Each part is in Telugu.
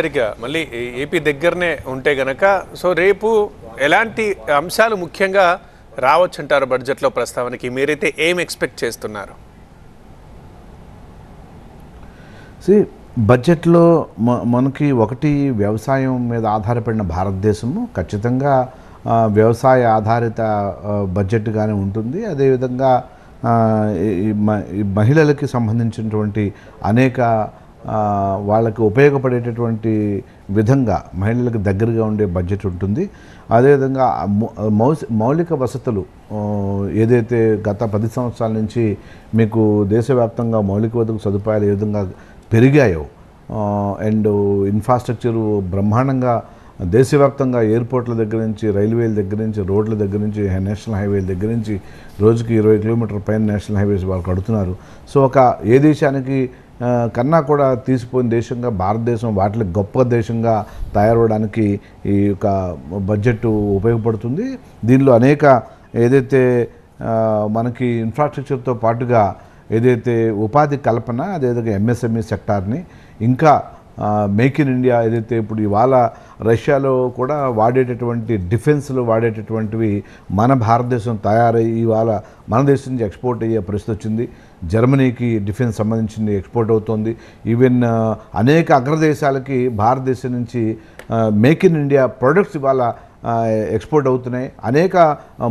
సరిగ్గా మళ్ళీ ఏపీ దగ్గరనే ఉంటే గనక సో రేపు ఎలాంటి అంశాలు ముఖ్యంగా రావచ్చు అంటారు బడ్జెట్లో ప్రస్తావనకి మీరైతే ఏం ఎక్స్పెక్ట్ చేస్తున్నారు బడ్జెట్లో మనకి ఒకటి వ్యవసాయం మీద ఆధారపడిన భారతదేశము ఖచ్చితంగా వ్యవసాయ ఆధారిత బడ్జెట్గానే ఉంటుంది అదేవిధంగా మహిళలకి సంబంధించినటువంటి అనేక వాళ్ళకి ఉపయోగపడేటటువంటి విధంగా మహిళలకు దగ్గరగా ఉండే బడ్జెట్ ఉంటుంది అదేవిధంగా మౌలిక వసతులు ఏదైతే గత పది సంవత్సరాల నుంచి మీకు దేశవ్యాప్తంగా మౌలిక వసతులు సదుపాయాలు ఏ విధంగా పెరిగాయో అండ్ ఇన్ఫ్రాస్ట్రక్చర్ బ్రహ్మాండంగా దేశవ్యాప్తంగా ఎయిర్పోర్ట్ల దగ్గర నుంచి రైల్వేల దగ్గర నుంచి రోడ్ల దగ్గర నుంచి నేషనల్ హైవేల దగ్గర నుంచి రోజుకి ఇరవై కిలోమీటర్ పైన నేషనల్ హైవేస్ వాళ్ళు కడుతున్నారు సో ఒక ఏ దేశానికి కన్నా కూడా తీసిపోయిన దేశంగా భారతదేశం వాటికి గొప్ప దేశంగా తయారవడానికి ఈ యొక్క బడ్జెట్ ఉపయోగపడుతుంది దీనిలో అనేక ఏదైతే మనకి ఇన్ఫ్రాస్ట్రక్చర్తో పాటుగా ఏదైతే ఉపాధి కల్పన అదేవిధంగా ఎంఎస్ఎంఈ సెక్టార్ని ఇంకా మేక్ ఇన్ ఇండియా ఏదైతే ఇప్పుడు ఇవాళ రష్యాలో కూడా వాడేటటువంటి డిఫెన్స్లో వాడేటటువంటివి మన భారతదేశం తయారై ఇవాళ మన దేశం నుంచి ఎక్స్పోర్ట్ అయ్యే పరిస్థితి వచ్చింది జర్మనీకి డిఫెన్స్ సంబంధించింది ఎక్స్పోర్ట్ అవుతోంది ఈవెన్ అనేక అగ్రదేశాలకి భారతదేశం నుంచి మేక్ ఇన్ ఇండియా ప్రొడక్ట్స్ ఇవాళ ఎక్స్పోర్ట్ అవుతున్నాయి అనేక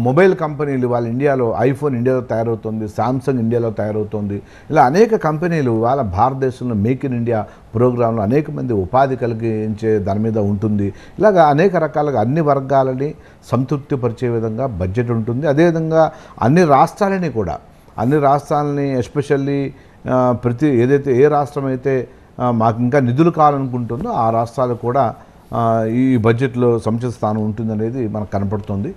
మొబైల్ కంపెనీలు వాళ్ళ ఇండియాలో ఐఫోన్ ఇండియాలో తయారవుతుంది శాంసంగ్ ఇండియాలో తయారవుతుంది ఇలా అనేక కంపెనీలు వాళ్ళ భారతదేశంలో మేక్ ఇన్ ఇండియా ప్రోగ్రాంలో అనేక మంది ఉపాధి కలిగించే దాని మీద ఉంటుంది ఇలాగ అనేక రకాలుగా అన్ని వర్గాలని సంతృప్తిపరిచే విధంగా బడ్జెట్ ఉంటుంది అదేవిధంగా అన్ని రాష్ట్రాలని కూడా అన్ని రాష్ట్రాలని ఎస్పెషల్లీ ప్రతి ఏదైతే ఏ రాష్ట్రం అయితే మాకు ఇంకా నిధులు కావాలనుకుంటుందో ఆ రాష్ట్రాలు కూడా ఈ బడ్జెట్లో సముచిత స్థానం ఉంటుందనేది మనకు కనపడుతుంది